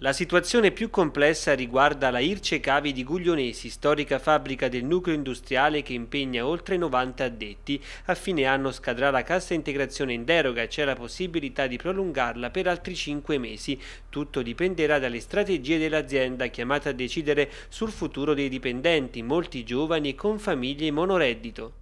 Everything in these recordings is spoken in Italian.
La situazione più complessa riguarda la Irce Cavi di Guglionesi, storica fabbrica del nucleo industriale che impegna oltre 90 addetti. A fine anno scadrà la cassa integrazione in deroga e c'è la possibilità di prolungarla per altri 5 mesi. Tutto dipenderà dalle strategie dell'azienda chiamata a decidere sul futuro dei dipendenti, molti giovani e con famiglie monoreddito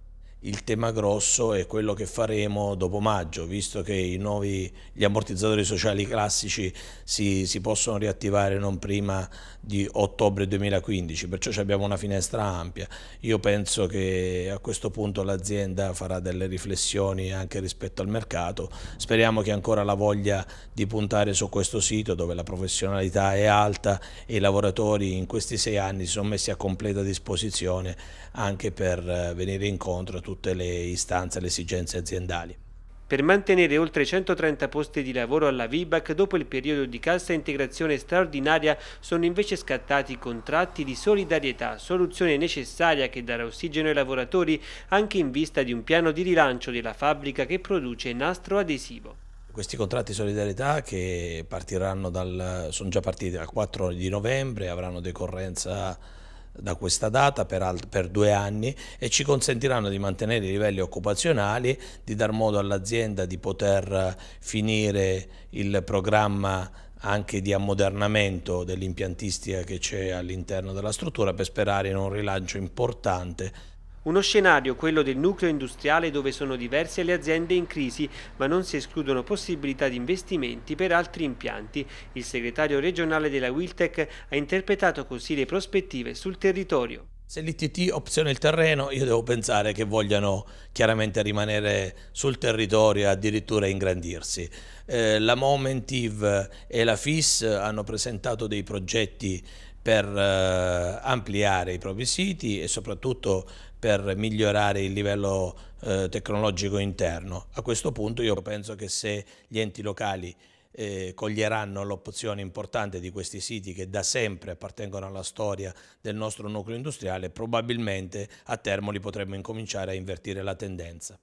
il tema grosso è quello che faremo dopo maggio, visto che nuovi, gli ammortizzatori sociali classici si, si, possono riattivare non prima di ottobre 2015, perciò abbiamo una finestra ampia. Io penso che a questo punto l'azienda farà delle riflessioni anche rispetto al mercato, speriamo che ancora la voglia di puntare su questo sito dove la professionalità è alta e i lavoratori in questi sei anni si sono messi a completa disposizione anche per eh, venire incontro a tutti tutte le istanze e le esigenze aziendali. Per mantenere oltre 130 posti di lavoro alla VIBAC dopo il periodo di cassa integrazione straordinaria sono invece scattati contratti di solidarietà, soluzione necessaria che darà ossigeno ai lavoratori anche in vista di un piano di rilancio della fabbrica che produce nastro adesivo questi contratti di solidarietà che partiranno dal, sono già partiti dal 4 di novembre, avranno decorrenza da questa data per, per, due anni e ci consentiranno di mantenere i livelli occupazionali, di dar modo all'azienda di poter eh, finire il programma anche di ammodernamento dell'impiantistica che c'è all'interno della struttura per sperare in un rilancio importante uno scenario, quello del nucleo industriale dove sono diverse le aziende in crisi, ma non si escludono possibilità di investimenti per altri impianti. Il segretario regionale della Wiltec ha interpretato così le prospettive sul territorio. Se l'ITT opziona il terreno, io devo pensare che vogliano chiaramente rimanere sul territorio e addirittura ingrandirsi. Eh, la Momentiv e la FIS hanno presentato dei progetti per eh, ampliare i propri siti e soprattutto per migliorare il livello eh, tecnologico interno. A questo punto io penso che se gli enti locali eh, coglieranno l'opzione importante di questi siti che da sempre appartengono alla storia del nostro nucleo industriale, probabilmente a Termoli potremmo incominciare a invertire la tendenza.